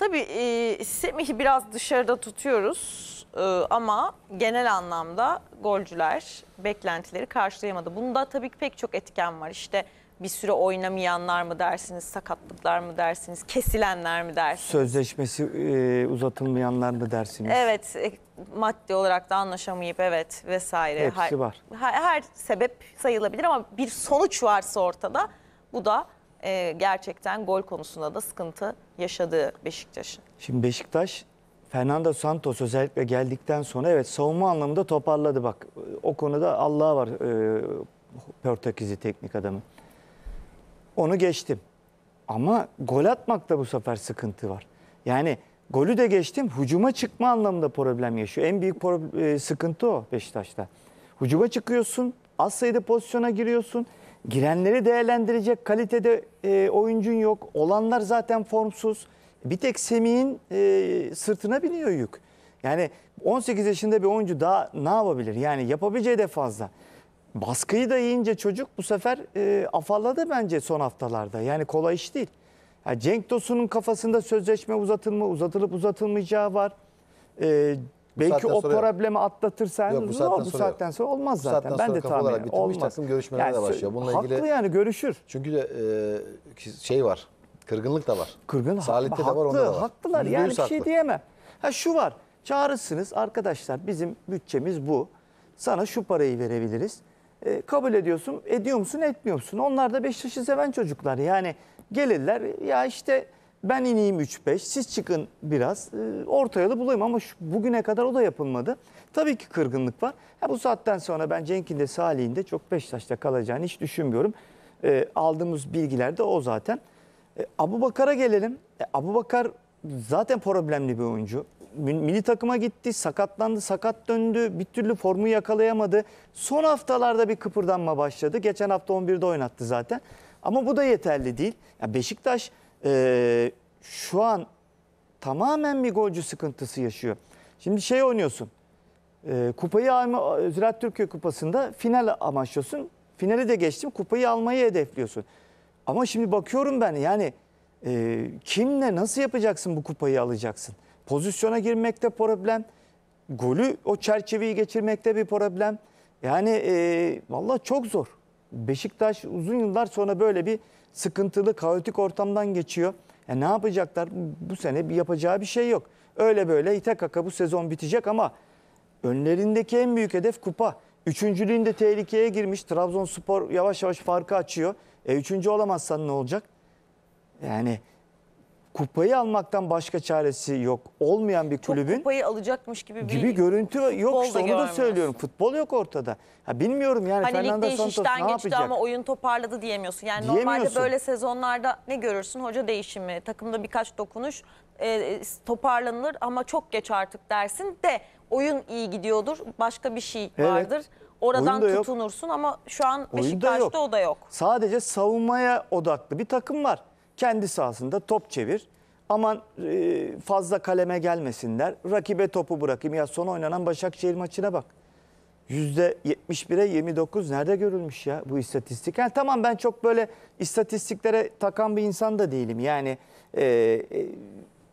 Tabii e, Semih'i biraz dışarıda tutuyoruz ama genel anlamda golcüler beklentileri karşılayamadı. Bunda tabii ki pek çok etken var. İşte bir süre oynamayanlar mı dersiniz, sakatlıklar mı dersiniz, kesilenler mi dersiniz? Sözleşmesi e, uzatılmayanlar mı dersiniz? Evet, e, maddi olarak da anlaşamayıp evet vesaire. Hepsi her, var. Her, her sebep sayılabilir ama bir sonuç varsa ortada bu da e, gerçekten gol konusunda da sıkıntı yaşadığı Beşiktaş'ın. Şimdi Beşiktaş Fernando Santos özellikle geldikten sonra evet savunma anlamında toparladı bak. O konuda Allah'a var e, Portekizli teknik adamı. Onu geçtim. Ama gol atmakta bu sefer sıkıntı var. Yani golü de geçtim hucuma çıkma anlamında problem yaşıyor. En büyük problem, e, sıkıntı o Beşiktaş'ta. Hucuma çıkıyorsun, az sayıda pozisyona giriyorsun. Girenleri değerlendirecek kalitede e, oyuncun yok. Olanlar zaten formsuz. Bir tek Semih'in e, sırtına biniyor yük. Yani 18 yaşında bir oyuncu daha ne yapabilir? Yani yapabileceği de fazla. Baskıyı da yiyince çocuk bu sefer e, afalladı bence son haftalarda. Yani kolay iş değil. Yani Cenk Tosun'un kafasında sözleşme uzatılma, uzatılıp uzatılmayacağı var. E, Belki o sonra... problemi atlatırsan yok, bu saatten, olur, sonra, saatten sonra olmaz bu zaten. Saatten ben de tahmin ediyorum. Olmaz. Takım görüşmelerine yani, de başlıyor. Bununla haklı ilgili, yani görüşür. Çünkü de e, şey var. Kırgınlık da var. Kırgınlık Salih'te haklı, de var onda da var. Haklılar Yüzde yani bir şey diyemem. Ha şu var. Çağırırsınız arkadaşlar bizim bütçemiz bu. Sana şu parayı verebiliriz. E, kabul ediyorsun, ediyor musun, etmiyor musun? Onlar da Beşiktaş'ı seven çocuklar. Yani gelirler ya işte ben ineyim 3-5, siz çıkın biraz. E, orta yolu bulayım ama şu, bugüne kadar o da yapılmadı. Tabii ki kırgınlık var. Ha, bu saatten sonra ben Cenk'in de Salih'in de çok Beşiktaş'ta kalacağını hiç düşünmüyorum. E, aldığımız bilgiler de o zaten. E, Abu Bakar'a gelelim. E, Abu Bakar zaten problemli bir oyuncu. Milli takıma gitti, sakatlandı, sakat döndü, bir türlü formu yakalayamadı. Son haftalarda bir kıpırdanma başladı. Geçen hafta 11'de oynattı zaten. Ama bu da yeterli değil. Ya Beşiktaş e, şu an tamamen bir golcü sıkıntısı yaşıyor. Şimdi şey oynuyorsun. E, kupayı alma, Ziraat Türkiye Kupası'nda final amaçlıyorsun. Finali de geçtim. Kupayı almayı hedefliyorsun. Ama şimdi bakıyorum ben yani e, kimle nasıl yapacaksın bu kupayı alacaksın? Pozisyona girmekte problem. Golü o çerçeveyi geçirmekte bir problem. Yani e, valla çok zor. Beşiktaş uzun yıllar sonra böyle bir sıkıntılı, kaotik ortamdan geçiyor. E ne yapacaklar? Bu sene bir yapacağı bir şey yok. Öyle böyle ite kaka bu sezon bitecek ama önlerindeki en büyük hedef kupa. Üçüncülüğünde tehlikeye girmiş. Trabzonspor yavaş yavaş farkı açıyor. E üçüncü olamazsan ne olacak? Yani kupayı almaktan başka çaresi yok olmayan bir Çok kulübün kupayı alacakmış gibi bir gibi görüntü yok işte onu da söylüyorum. Futbol yok ortada. Ha bilmiyorum yani hani Fernando ligde Santos işten ne geçti ama oyun toparladı diyemiyorsun. Yani Diyemiyorsun. normalde böyle sezonlarda ne görürsün? Hoca değişimi, takımda birkaç dokunuş e, toparlanılır ama çok geç artık dersin de oyun iyi gidiyordur. Başka bir şey Evet. vardır. Oradan Oyun yok. tutunursun ama şu an Oyun da Beşiktaş'ta o da yok. Sadece savunmaya odaklı bir takım var. Kendi sahasında top çevir. Aman e, fazla kaleme gelmesinler. Rakibe topu bırakayım. Ya son oynanan Başakşehir maçına bak. %71'e 29 nerede görülmüş ya bu istatistik? Yani tamam ben çok böyle istatistiklere takan bir insan da değilim. Yani e, e,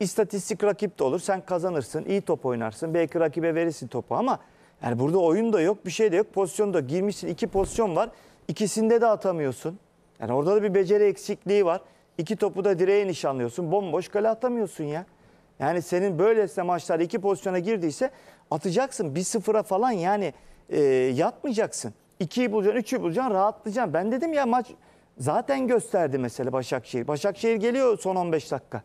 istatistik rakip de olur. Sen kazanırsın, iyi top oynarsın. Belki rakibe verirsin topu ama yani burada oyun da yok, bir şey de yok. Pozisyon da girmişsin. iki pozisyon var. İkisinde de atamıyorsun. Yani orada da bir beceri eksikliği var. İki topu da direğe nişanlıyorsun. Bomboş gole atamıyorsun ya. Yani senin böylesine maçlar iki pozisyona girdiyse atacaksın. Bir sıfıra falan yani e, yatmayacaksın. İkiyi bulacaksın, üçü bulacaksın, rahatlayacaksın. Ben dedim ya maç zaten gösterdi mesela Başakşehir. Başakşehir geliyor son 15 dakika.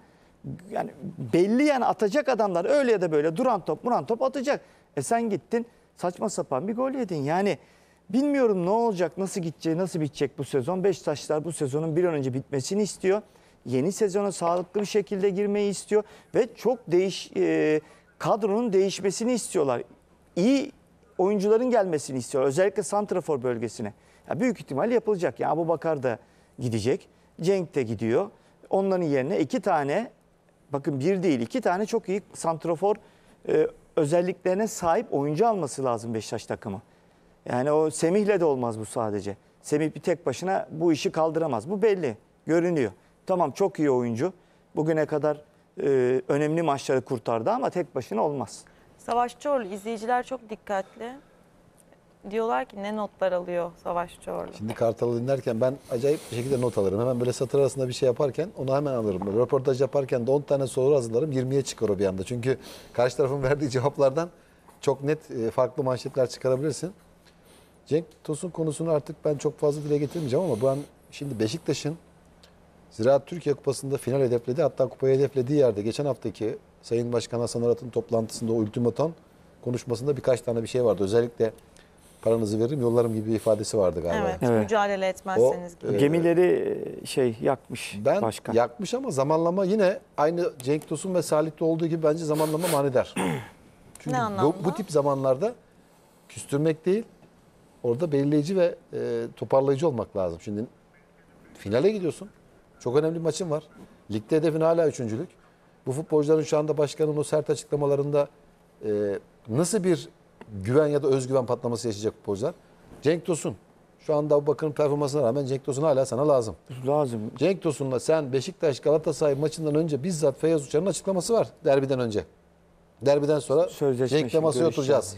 Yani belli yani atacak adamlar öyle ya da böyle duran top, muran top atacak. E sen gittin saçma sapan bir gol yedin. Yani Bilmiyorum ne olacak, nasıl gidecek, nasıl bitecek bu sezon. Beşiktaşlar bu sezonun bir an önce bitmesini istiyor. Yeni sezona sağlıklı bir şekilde girmeyi istiyor ve çok değiş e, kadronun değişmesini istiyorlar. İyi oyuncuların gelmesini istiyor. Özellikle santrafor bölgesine. Ya büyük ihtimal yapılacak. Ya bu Bakar da gidecek. Cenk de gidiyor. Onların yerine iki tane bakın bir değil iki tane çok iyi santrafor e, özelliklerine sahip oyuncu alması lazım Beşiktaş takımı. Yani o Semih'le de olmaz bu sadece. Semih bir tek başına bu işi kaldıramaz. Bu belli, görünüyor. Tamam çok iyi oyuncu. Bugüne kadar e, önemli maçları kurtardı ama tek başına olmaz. Savaş Çorlu izleyiciler çok dikkatli. Diyorlar ki ne notlar alıyor Savaş Çorlu. Şimdi Kartal'ı dinlerken ben acayip bir şekilde not alırım. Hemen böyle satır arasında bir şey yaparken onu hemen alırım. Böyle röportaj yaparken de 10 tane soru hazırlarım 20'ye çıkar o bir anda. Çünkü karşı tarafın verdiği cevaplardan çok net e, farklı manşetler çıkarabilirsin. Cenk Tosun konusunu artık ben çok fazla dile getirmeyeceğim ama bu an şimdi Beşiktaş'ın Ziraat Türkiye Kupası'nda final hedefledi. Hatta kupayı hedeflediği yerde geçen haftaki Sayın Başkan Hasan Arat'ın toplantısında o ultimaton konuşmasında birkaç tane bir şey vardı. Özellikle paranızı veririm yollarım gibi bir ifadesi vardı galiba. Evet, evet. mücadele etmezseniz. O, gibi. E, Gemileri şey yakmış ben başkan. Yakmış ama zamanlama yine aynı Cenk Tosun ve Salih'te olduğu gibi bence zamanlama manidar. Çünkü ne bu, bu tip zamanlarda küstürmek değil, Orada belirleyici ve e, toparlayıcı olmak lazım. Şimdi finale gidiyorsun. Çok önemli bir maçın var. Ligde hedefin hala üçüncülük. Bu futbolcuların şu anda başkanın o sert açıklamalarında e, nasıl bir güven ya da özgüven patlaması yaşayacak futbolcular? Cenk Tosun. Şu anda bu bakın performansına rağmen Cenk Tosun hala sana lazım. Lazım. Cenk Tosun'la sen Beşiktaş Galatasaray maçından önce bizzat Feyyaz Uçar'ın açıklaması var derbiden önce. Derbiden sonra Cenk'le masaya oturacağız.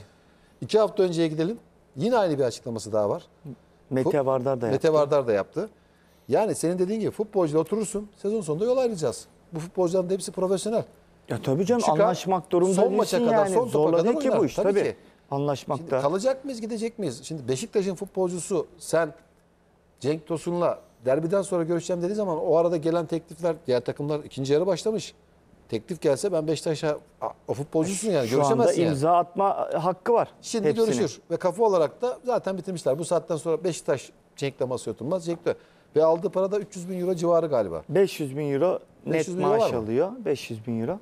İki hafta önceye gidelim. Yine aynı bir açıklaması daha var. Mete Vardar da yaptı. Mete Vardar da yaptı. Yani senin dediğin gibi futbolcuyla oturursun. Sezon sonunda yol ayrılacağız. Bu futbolcuların hepsi profesyonel. Ya tabii canım Çıkar, anlaşmak durumunda son maça kadar, yani. Son Zorla kadar ki bu iş tabii. tabii. Ki. Anlaşmakta. Şimdi kalacak mıyız gidecek miyiz? Şimdi Beşiktaş'ın futbolcusu sen Cenk Tosun'la derbiden sonra görüşeceğim dediği zaman o arada gelen teklifler diğer takımlar ikinci yarı başlamış teklif gelse ben Beşiktaş'a o futbolcusun yani Şu anda görüşemezsin yani. imza atma hakkı var. Şimdi hepsinin. görüşür ve kafa olarak da zaten bitirmişler. Bu saatten sonra Beşiktaş Cenk'le masaya oturmaz. Cenk ve aldığı para da 300 bin euro civarı galiba. 500 bin euro net bin maaş mı? alıyor. 500 bin euro.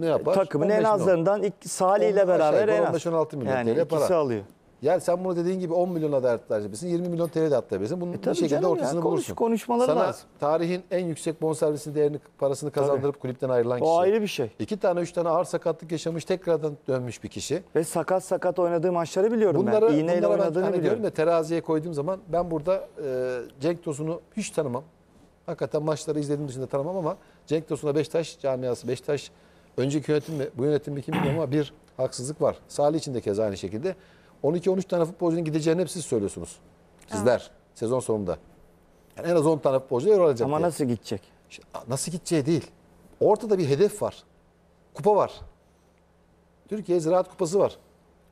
Ne yapar? Takımın en milyon. azından ilk Salih ile 15 şey, beraber en az. 15-16 milyon TL Yani para. ikisi alıyor. Yani sen bunu dediğin gibi 10 milyona da harcayabilirsin, 20 milyon TL de atlayabilirsin. Bunun E bir şekilde ortasını konuş- bulursun. konuşmaları Sana lazım. tarihin en yüksek bonservisini değerini, parasını kazandırıp kulüpten ayrılan kişi. O ayrı bir şey. İki tane, üç tane ağır sakatlık yaşamış, tekrardan dönmüş bir kişi. Ve sakat sakat oynadığı maçları biliyorum Bunları, ben. İğneyle bunları ben oynadığını hani biliyorum. Ve teraziye koyduğum zaman ben burada e, Cenk Tosun'u hiç tanımam. Hakikaten maçları izlediğim dışında tanımam ama Cenk Tosun'a Beşiktaş camiası, Beşiktaş önceki yönetim mi, bu yönetim mi kim bilmiyorum ama bir haksızlık var. Salih için de keza aynı şekilde. 12-13 tane futbolcunun gideceğini hep siz söylüyorsunuz. Sizler evet. sezon sonunda. Yani en az 10 tane futbolcu yer alacak. Ama diye. nasıl gidecek? nasıl gideceği değil. Ortada bir hedef var. Kupa var. Türkiye Ziraat Kupası var.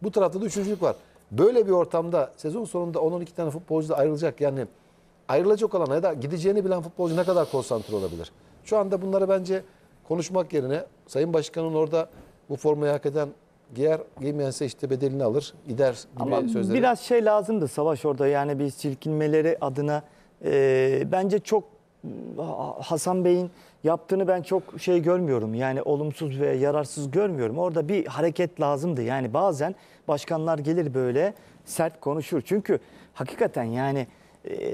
Bu tarafta da üçüncülük var. Böyle bir ortamda sezon sonunda 10-12 tane futbolcu da ayrılacak. Yani ayrılacak olan ya da gideceğini bilen futbolcu ne kadar konsantre olabilir? Şu anda bunları bence konuşmak yerine Sayın Başkan'ın orada bu formayı hak eden Giyer giymeyense işte bedelini alır gider gibi Ama sözleri. Biraz şey lazımdı savaş orada yani bir silkinmeleri adına e, bence çok Hasan Bey'in yaptığını ben çok şey görmüyorum. Yani olumsuz ve yararsız görmüyorum. Orada bir hareket lazımdı. Yani bazen başkanlar gelir böyle sert konuşur. Çünkü hakikaten yani e,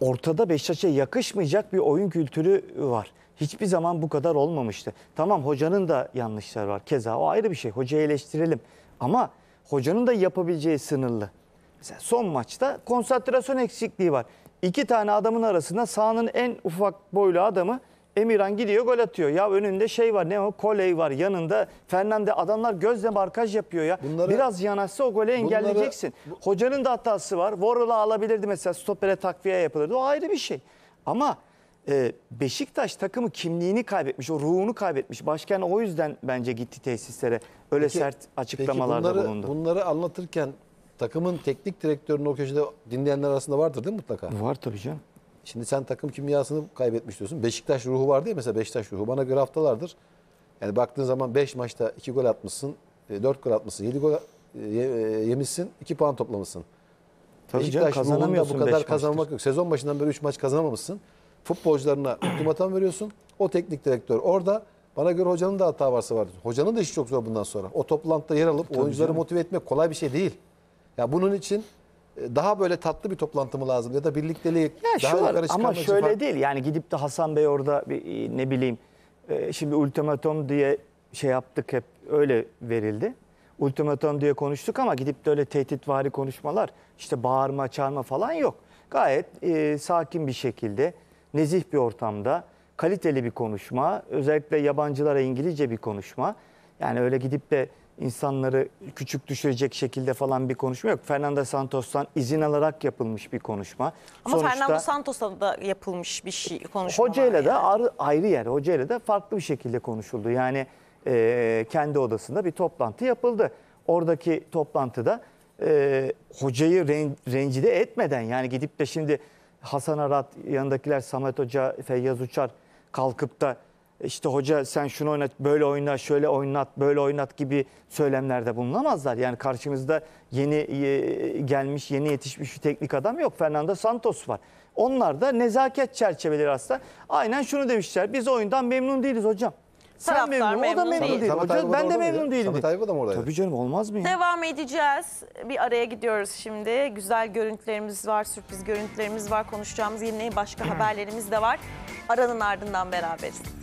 ortada Beşiktaş'a yakışmayacak bir oyun kültürü var hiçbir zaman bu kadar olmamıştı. Tamam hocanın da yanlışları var keza o ayrı bir şey hocayı eleştirelim ama hocanın da yapabileceği sınırlı. Mesela son maçta konsantrasyon eksikliği var. İki tane adamın arasında sahanın en ufak boylu adamı Emirhan gidiyor gol atıyor. Ya önünde şey var ne o Koley var yanında Fernande adamlar gözle barkaj yapıyor ya. Bunları, Biraz yanaşsa o golü engelleyeceksin. Bunları, bu... Hocanın da hatası var. Voral'ı alabilirdi mesela stopere takviye yapılırdı. O ayrı bir şey. Ama ee, Beşiktaş takımı kimliğini kaybetmiş, o ruhunu kaybetmiş. Başkan o yüzden bence gitti tesislere. Öyle peki, sert açıklamalarda peki bunları, bulundu. Bunları anlatırken takımın teknik direktörünün o köşede dinleyenler arasında vardır değil mi mutlaka? Var tabii canım. Şimdi sen takım kimyasını kaybetmiş diyorsun. Beşiktaş ruhu var değil mi? Mesela Beşiktaş ruhu. Bana göre haftalardır. Yani baktığın zaman 5 maçta 2 gol atmışsın, 4 e, gol atmışsın, 7 gol e, e, yemişsin, 2 puan toplamışsın. Tabii Beşiktaş canım, ruhunda bu kadar kazanmak yok. Sezon başından beri 3 maç kazanamamışsın futbolcularına ultimatum veriyorsun. O teknik direktör orada. Bana göre hocanın da hata varsa var. Hocanın da işi çok zor bundan sonra. O toplantıda yer alıp Tabii oyuncuları canım. motive etmek kolay bir şey değil. Ya bunun için e, daha böyle tatlı bir toplantı mı lazım ya da birliktelik ya daha var, ama şöyle için... değil yani gidip de Hasan Bey orada bir, e, ne bileyim e, şimdi ultimatom diye şey yaptık hep öyle verildi. Ultimatom diye konuştuk ama gidip de öyle tehditvari konuşmalar işte bağırma çağırma falan yok. Gayet e, sakin bir şekilde nezih bir ortamda kaliteli bir konuşma, özellikle yabancılara İngilizce bir konuşma. Yani öyle gidip de insanları küçük düşürecek şekilde falan bir konuşma yok. Fernando Santos'tan izin alarak yapılmış bir konuşma. Ama Sonuçta, Fernando Santos'ta da yapılmış bir şey konuşma. Hoca ile de ayrı, ayrı yer, ile de farklı bir şekilde konuşuldu. Yani e, kendi odasında bir toplantı yapıldı. Oradaki toplantıda e, hocayı rencide etmeden yani gidip de şimdi Hasan Arat, yanındakiler Samet Hoca, Feyyaz Uçar kalkıp da işte hoca sen şunu oynat, böyle oynat, şöyle oynat, böyle oynat gibi söylemlerde bulunamazlar. Yani karşımızda yeni e, gelmiş, yeni yetişmiş bir teknik adam yok. Fernando Santos var. Onlar da nezaket çerçeveleri aslında. Aynen şunu demişler. Biz oyundan memnun değiliz hocam. Sen memnun, memnun, o da memnun değil. değil. Hoca, ben de memnun değilim. Samet Aybaba da mı oradaydı? Tabii canım olmaz mı ya? Devam edeceğiz. Bir araya gidiyoruz şimdi. Güzel görüntülerimiz var, sürpriz görüntülerimiz var. Konuşacağımız yine başka haberlerimiz de var. Aranın ardından beraberiz.